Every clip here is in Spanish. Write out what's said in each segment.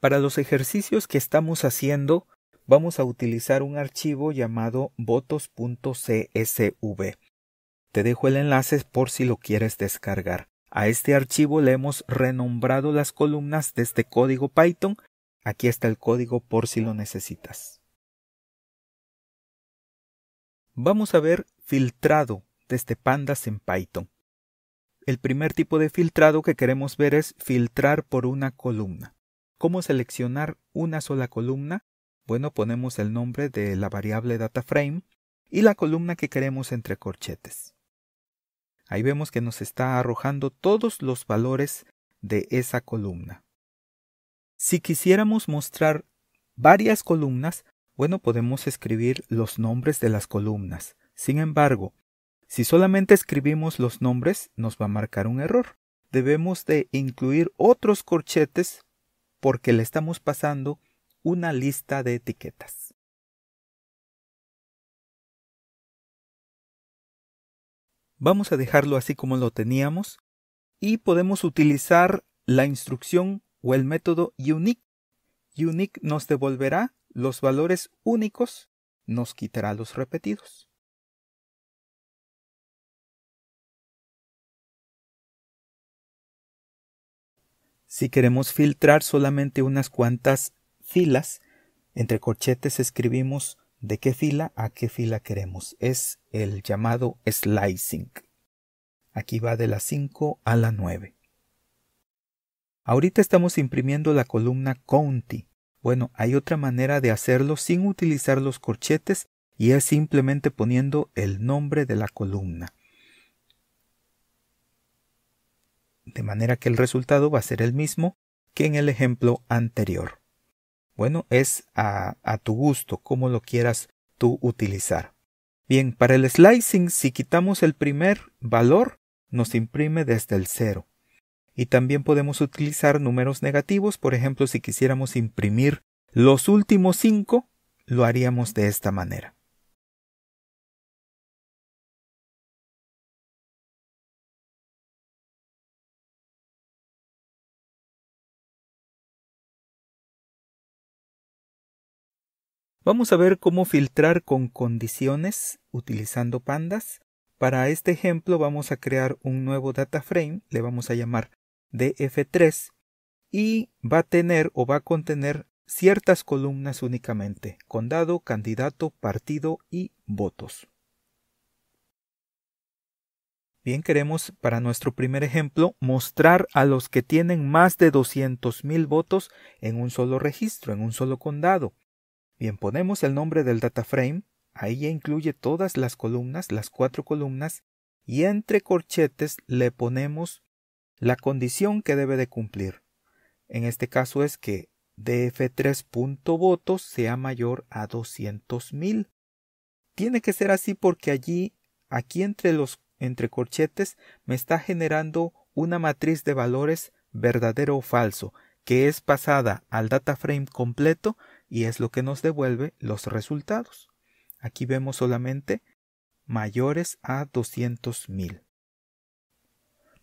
Para los ejercicios que estamos haciendo, vamos a utilizar un archivo llamado votos.csv. Te dejo el enlace por si lo quieres descargar. A este archivo le hemos renombrado las columnas de este código Python. Aquí está el código por si lo necesitas. Vamos a ver filtrado desde este pandas en Python. El primer tipo de filtrado que queremos ver es filtrar por una columna. ¿Cómo seleccionar una sola columna? Bueno, ponemos el nombre de la variable DataFrame y la columna que queremos entre corchetes. Ahí vemos que nos está arrojando todos los valores de esa columna. Si quisiéramos mostrar varias columnas, bueno, podemos escribir los nombres de las columnas. Sin embargo, si solamente escribimos los nombres, nos va a marcar un error. Debemos de incluir otros corchetes porque le estamos pasando una lista de etiquetas. Vamos a dejarlo así como lo teníamos y podemos utilizar la instrucción o el método unique. Unique nos devolverá los valores únicos, nos quitará los repetidos. Si queremos filtrar solamente unas cuantas filas, entre corchetes escribimos de qué fila a qué fila queremos. Es el llamado slicing. Aquí va de la 5 a la 9. Ahorita estamos imprimiendo la columna County. Bueno, hay otra manera de hacerlo sin utilizar los corchetes y es simplemente poniendo el nombre de la columna. de manera que el resultado va a ser el mismo que en el ejemplo anterior. Bueno, es a, a tu gusto, como lo quieras tú utilizar. Bien, para el slicing, si quitamos el primer valor, nos imprime desde el 0. Y también podemos utilizar números negativos, por ejemplo, si quisiéramos imprimir los últimos 5, lo haríamos de esta manera. Vamos a ver cómo filtrar con condiciones utilizando pandas. Para este ejemplo vamos a crear un nuevo data frame, le vamos a llamar df3 y va a tener o va a contener ciertas columnas únicamente, condado, candidato, partido y votos. Bien, queremos para nuestro primer ejemplo mostrar a los que tienen más de 200.000 votos en un solo registro, en un solo condado. Bien, ponemos el nombre del dataframe, ahí ya incluye todas las columnas, las cuatro columnas, y entre corchetes le ponemos la condición que debe de cumplir. En este caso es que df3.votos sea mayor a 200.000. Tiene que ser así porque allí, aquí entre los entre corchetes, me está generando una matriz de valores verdadero o falso, que es pasada al data frame completo y es lo que nos devuelve los resultados. Aquí vemos solamente mayores a 200.000.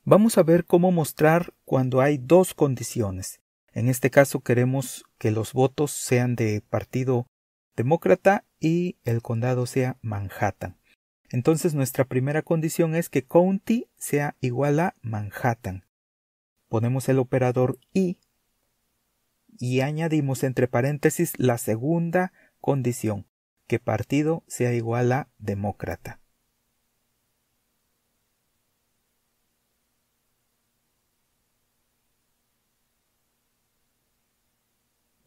Vamos a ver cómo mostrar cuando hay dos condiciones. En este caso queremos que los votos sean de Partido Demócrata y el condado sea Manhattan. Entonces nuestra primera condición es que county sea igual a Manhattan. Ponemos el operador y y añadimos entre paréntesis la segunda condición, que partido sea igual a demócrata.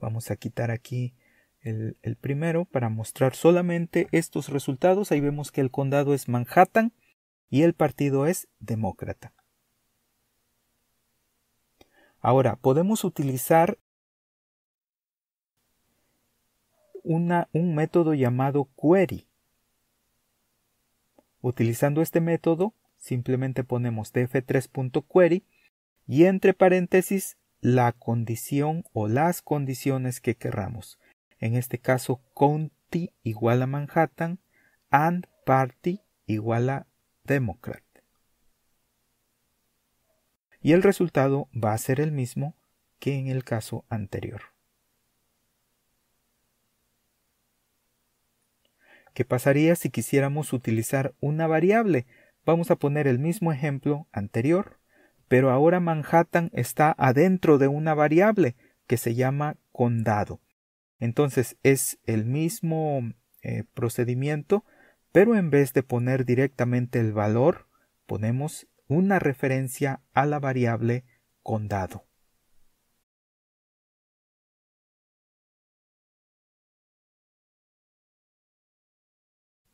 Vamos a quitar aquí el, el, primero para mostrar solamente estos resultados. Ahí vemos que el condado es Manhattan y el partido es demócrata. Ahora, podemos utilizar un método llamado query. Utilizando este método, simplemente ponemos df3.query y entre paréntesis la condición o las condiciones que querramos. En este caso, county igual a Manhattan, and party igual a Democrat. Y el resultado va a ser el mismo que en el caso anterior. ¿Qué pasaría si quisiéramos utilizar una variable. Vamos a poner el mismo ejemplo anterior, pero ahora Manhattan está adentro de una variable que se llama condado. Entonces es el mismo eh, procedimiento, pero en vez de poner directamente el valor, ponemos una referencia a la variable condado.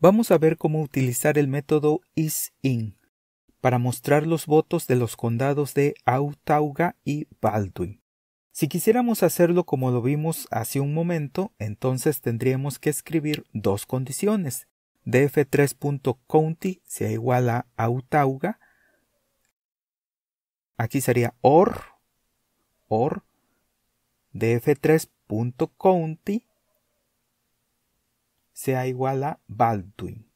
Vamos a ver cómo utilizar el método is-in para mostrar los votos de los condados de Autauga y Baldwin. Si quisiéramos hacerlo como lo vimos hace un momento, entonces tendríamos que escribir dos condiciones. df3.county sea igual a Autauga. Aquí sería or, or, df3.county sea igual a Baldwin.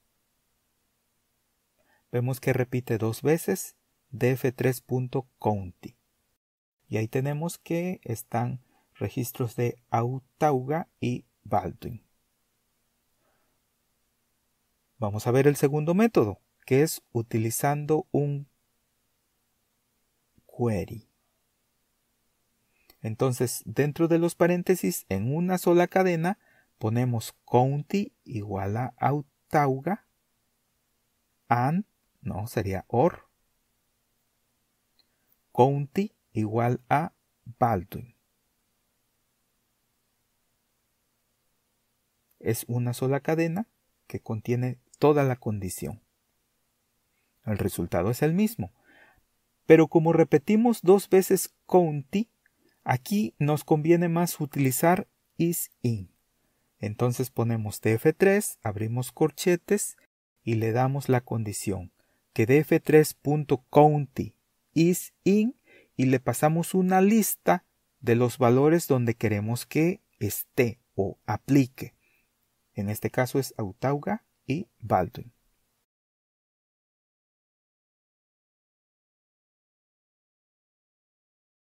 Vemos que repite dos veces df3.county. Y ahí tenemos que están registros de Autauga y Baldwin. Vamos a ver el segundo método, que es utilizando un query. Entonces, dentro de los paréntesis, en una sola cadena, ponemos county igual a Autauga, and, no, sería or, county igual a Baldwin. Es una sola cadena que contiene toda la condición. El resultado es el mismo. Pero como repetimos dos veces county, aquí nos conviene más utilizar is in. Entonces ponemos df 3 abrimos corchetes y le damos la condición que df 3county is in y le pasamos una lista de los valores donde queremos que esté o aplique. En este caso es Autauga y Baldwin.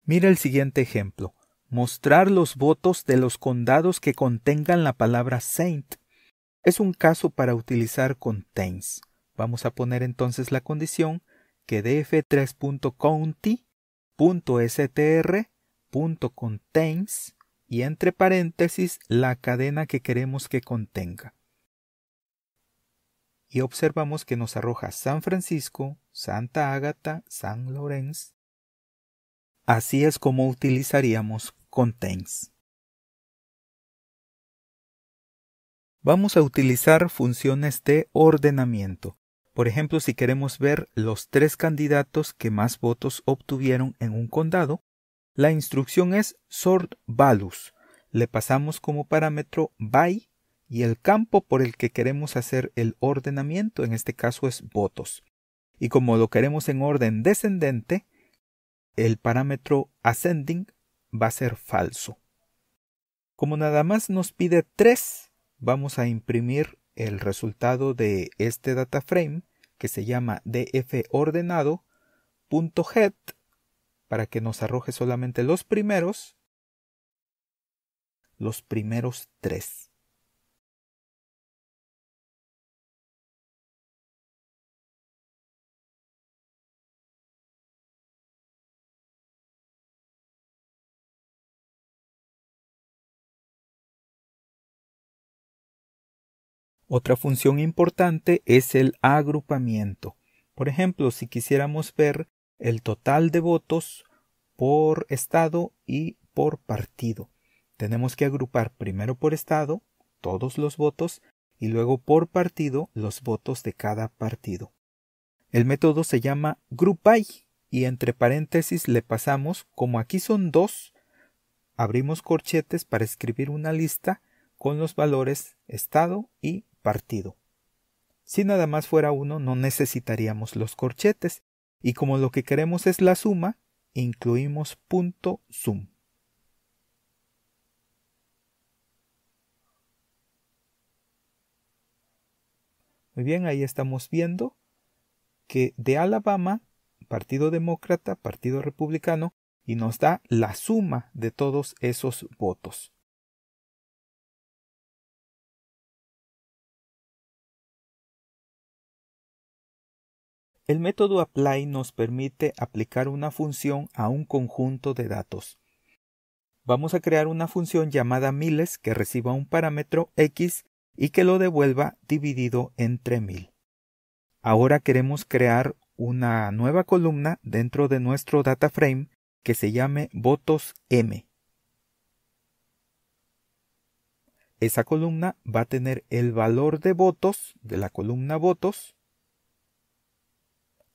Mira el siguiente ejemplo mostrar los votos de los condados que contengan la palabra saint. Es un caso para utilizar contains. Vamos a poner entonces la condición que df3.county.str.contains y entre paréntesis la cadena que queremos que contenga. Y observamos que nos arroja San Francisco, Santa Ágata, San Lorenz. Así es como utilizaríamos Vamos a utilizar funciones de ordenamiento. Por ejemplo, si queremos ver los tres candidatos que más votos obtuvieron en un condado, la instrucción es sort values. Le pasamos como parámetro by y el campo por el que queremos hacer el ordenamiento, en este caso es votos. Y como lo queremos en orden descendente, el parámetro ascending va a ser falso. Como nada más nos pide 3, vamos a imprimir el resultado de este data frame que se llama df para que nos arroje solamente los primeros los primeros 3. Otra función importante es el agrupamiento. Por ejemplo, si quisiéramos ver el total de votos por estado y por partido, tenemos que agrupar primero por estado todos los votos y luego por partido los votos de cada partido. El método se llama grupai y entre paréntesis le pasamos, como aquí son dos, abrimos corchetes para escribir una lista con los valores estado y partido. Si nada más fuera uno, no necesitaríamos los corchetes, y como lo que queremos es la suma, incluimos punto sum. Muy bien, ahí estamos viendo que de Alabama, Partido Demócrata, Partido Republicano, y nos da la suma de todos esos votos. El método apply nos permite aplicar una función a un conjunto de datos. Vamos a crear una función llamada miles que reciba un parámetro x y que lo devuelva dividido entre mil. Ahora queremos crear una nueva columna dentro de nuestro data frame que se llame votosM. Esa columna va a tener el valor de votos de la columna votos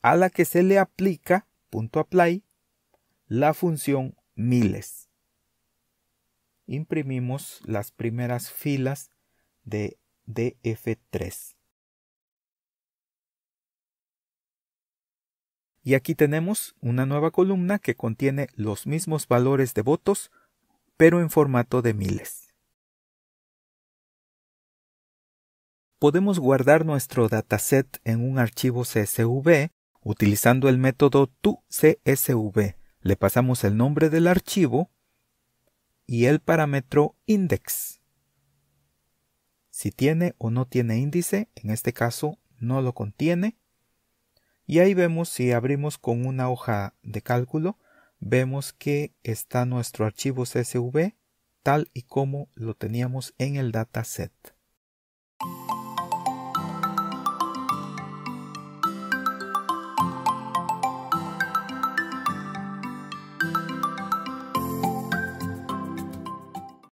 a la que se le aplica, punto apply, la función miles. Imprimimos las primeras filas de DF3. Y aquí tenemos una nueva columna que contiene los mismos valores de votos, pero en formato de miles. Podemos guardar nuestro dataset en un archivo CSV Utilizando el método toCSV, le pasamos el nombre del archivo y el parámetro index. Si tiene o no tiene índice, en este caso no lo contiene. Y ahí vemos si abrimos con una hoja de cálculo, vemos que está nuestro archivo CSV tal y como lo teníamos en el dataset.